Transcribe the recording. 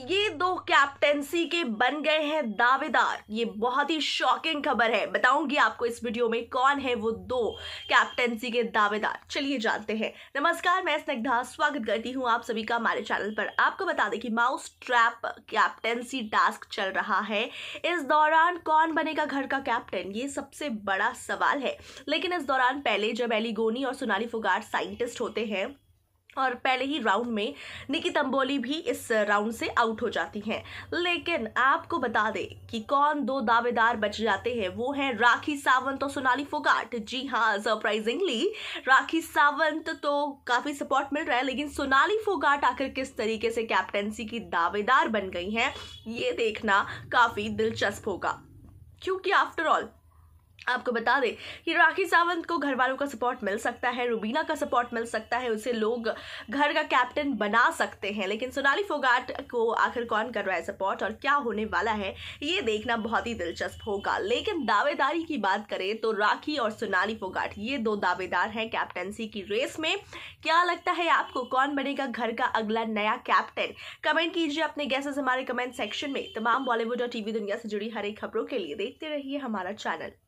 ये दो कैप्टेंसी के बन गए हैं दावेदार ये बहुत ही शॉकिंग खबर है बताऊंगी आपको इस वीडियो में कौन है वो दो कैप्टेंसी के दावेदार चलिए जानते हैं नमस्कार मैं स्निग्धा स्वागत करती हूं आप सभी का हमारे चैनल पर आपको बता दें कि माउस ट्रैप कैप्टेंसी टास्क चल रहा है इस दौरान कौन बनेगा घर का कैप्टन ये सबसे बड़ा सवाल है लेकिन इस दौरान पहले जब एलिगोनी और सोनाली फुगार साइंटिस्ट होते हैं और पहले ही राउंड में निकी तंबोली भी इस राउंड से आउट हो जाती हैं लेकिन आपको बता दें कि कौन दो दावेदार बच जाते हैं वो हैं राखी सावंत और सोनाली फोगाट जी हाँ सरप्राइजिंगली राखी सावंत तो काफ़ी सपोर्ट मिल रहा है लेकिन सोनाली फोगाट आकर किस तरीके से कैप्टेंसी की दावेदार बन गई हैं ये देखना काफ़ी दिलचस्प होगा क्योंकि आफ्टर ऑल आपको बता दें कि राखी सावंत को घर वालों का सपोर्ट मिल सकता है रुबीना का सपोर्ट मिल सकता है उसे लोग घर का कैप्टन बना सकते हैं लेकिन सोनाली फोगाट को आखिर कौन कर रहा है सपोर्ट और क्या होने वाला है ये देखना बहुत ही दिलचस्प होगा लेकिन दावेदारी की बात करें तो राखी और सोनाली फोगाट ये दो दावेदार हैं कैप्टनसी की रेस में क्या लगता है आपको कौन बनेगा घर का अगला नया कैप्टन कमेंट कीजिए अपने गैसेज हमारे कमेंट सेक्शन में तमाम बॉलीवुड और टीवी दुनिया से जुड़ी हर एक खबरों के लिए देखते रहिए हमारा चैनल